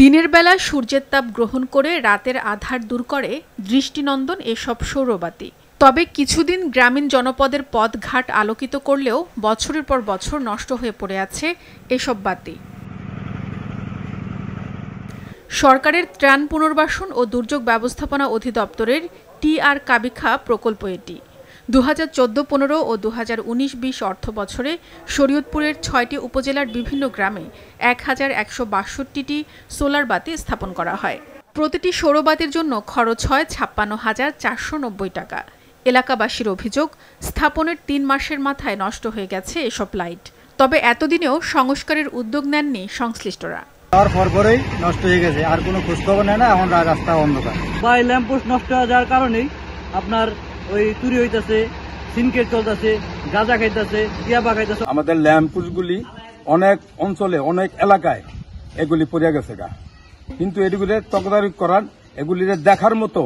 দিনের বেলা সূর্যের তাপ গ্রহণ করে রাতের আধার দূর করে দৃষ্টিনন্দন এসব সৌরবাতি তবে কিছুদিন গ্রামীণ জনপদের পথঘাট আলোকিত করলেও বছরের পর বছর নষ্ট হয়ে পড়ে আছে এসব বাতি সরকারের ত্রাণ পুনর্বাসন ও দুর্যোগ ব্যবস্থাপনা অধিদপ্তরের টি আর কাবিখা প্রকল্প এটি দু হাজার চোদ্দ পনেরো ও দু হাজার উনিশ বিশ অর্থ বছরে শরীয়তপুরের ছয়টি উপজেলার বিভিন্ন গ্রামে এক হাজার একশো বাষট্টিটি সোলার বাতি স্থাপন করা হয় প্রতিটি সৌরবাতির জন্য খরচ হয় ছাপ্পান্ন হাজার চারশো নব্বই টাকা এলাকাবাসীর অভিযোগ স্থাপনের তিন মাসের মাথায় নষ্ট হয়ে গেছে এসব লাইট তবে এতদিনেও সংস্কারের উদ্যোগ নেননি সংশ্লিষ্টরা তার পরপরেই নষ্ট হয়ে গেছে আর কোনো খোঁজখবর নেয় না এখন রাস্তা অন্ধকার বা ল্যাম্পোস্ট নষ্ট হয়ে যাওয়ার কারণেই আপনার ওই তুরি হইতেছে সিনকেট চলতেছে গাঁজা খাইতেছে ইয়াবা খাইতেছে আমাদের ল্যাম্পুসগুলি অনেক অঞ্চলে অনেক এলাকায় এগুলি পড়ে গেছে গা কিন্তু এগুলি তকদারি করার এগুলি দেখার মতো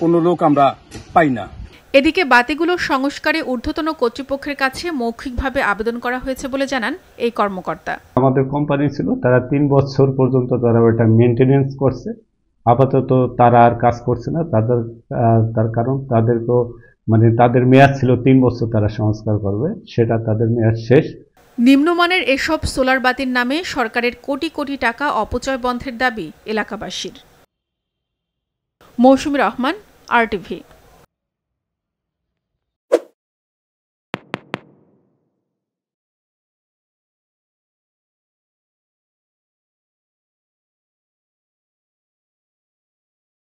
কোনো লোক আমরা পাই না এদিকে বাতিগুলো সংস্কারে ঊর্ধ্বতন কর্তৃপক্ষের কাছে মৌখিকভাবে আবেদন করা হয়েছে বলে জানান এই কর্মকর্তা আমাদের কোম্পানি ছিল তারা তিন বছর পর্যন্ত তারা ওটা মেনটেনেন্স করছে আপাতত তারা আর কাজ করছে না তাদের তার কারণ তাদেরকেও মানে তাদের মেয়াদ ছিল তিন বছর তারা সংস্কার করবে সেটা তাদের মেয়াদ শেষ নিম্নমানের এসব সোলার বাতির নামে সরকারের কোটি কোটি টাকা অপচয় বন্ধের দাবি এলাকাবাসীর মৌসুমী রহমান আরটিভি